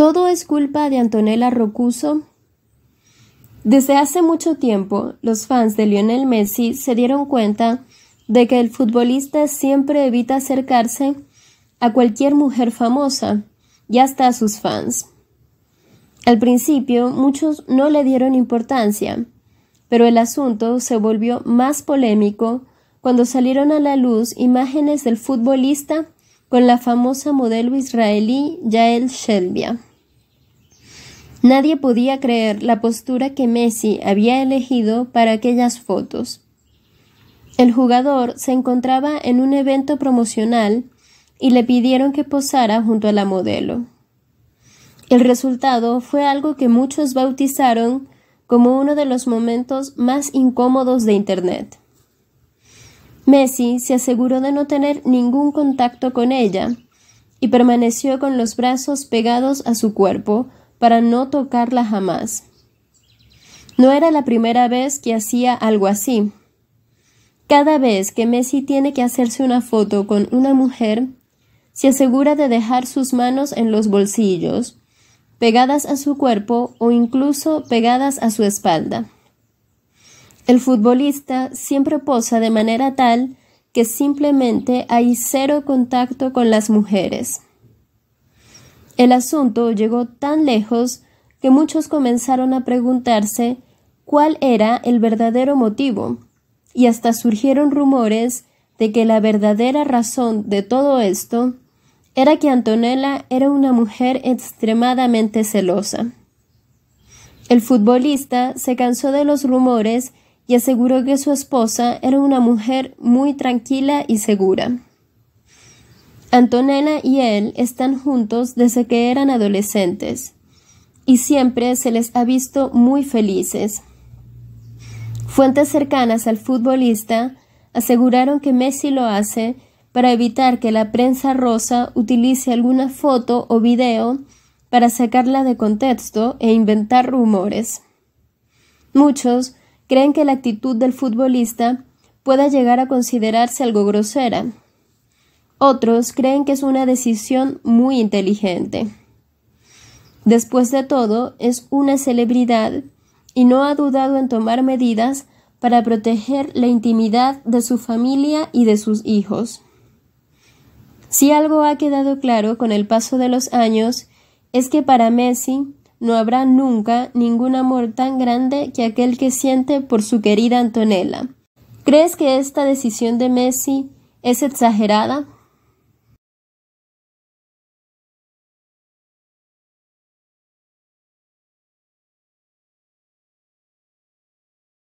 Todo es culpa de Antonella Rocuso. Desde hace mucho tiempo, los fans de Lionel Messi se dieron cuenta de que el futbolista siempre evita acercarse a cualquier mujer famosa y hasta a sus fans. Al principio muchos no le dieron importancia, pero el asunto se volvió más polémico cuando salieron a la luz imágenes del futbolista con la famosa modelo israelí Yael Shelbia. Nadie podía creer la postura que Messi había elegido para aquellas fotos. El jugador se encontraba en un evento promocional y le pidieron que posara junto a la modelo. El resultado fue algo que muchos bautizaron como uno de los momentos más incómodos de Internet. Messi se aseguró de no tener ningún contacto con ella y permaneció con los brazos pegados a su cuerpo para no tocarla jamás. No era la primera vez que hacía algo así. Cada vez que Messi tiene que hacerse una foto con una mujer, se asegura de dejar sus manos en los bolsillos, pegadas a su cuerpo o incluso pegadas a su espalda. El futbolista siempre posa de manera tal que simplemente hay cero contacto con las mujeres. El asunto llegó tan lejos que muchos comenzaron a preguntarse cuál era el verdadero motivo, y hasta surgieron rumores de que la verdadera razón de todo esto era que Antonella era una mujer extremadamente celosa. El futbolista se cansó de los rumores y aseguró que su esposa era una mujer muy tranquila y segura. Antonella y él están juntos desde que eran adolescentes y siempre se les ha visto muy felices. Fuentes cercanas al futbolista aseguraron que Messi lo hace para evitar que la prensa rosa utilice alguna foto o video para sacarla de contexto e inventar rumores. Muchos creen que la actitud del futbolista pueda llegar a considerarse algo grosera, otros creen que es una decisión muy inteligente. Después de todo, es una celebridad y no ha dudado en tomar medidas para proteger la intimidad de su familia y de sus hijos. Si algo ha quedado claro con el paso de los años, es que para Messi no habrá nunca ningún amor tan grande que aquel que siente por su querida Antonella. ¿Crees que esta decisión de Messi es exagerada?